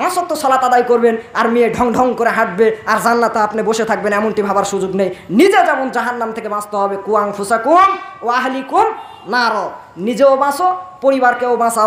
পাঁচ অক্ত সলাত আদায় করবেন আর মেয়ে ঢং ঢং করে হাঁটবে আর জান্নাতে আপনি বসে থাকবেন এমনটি ভাবার সুযোগ নেই নিজে যেমন জাহান্নাম থেকে বাঁচতে হবে কুয়াং ফুসা কুম ওয়াহালি কুম নার নিজেও বাঁচো পরিবারকেও বাঁচাও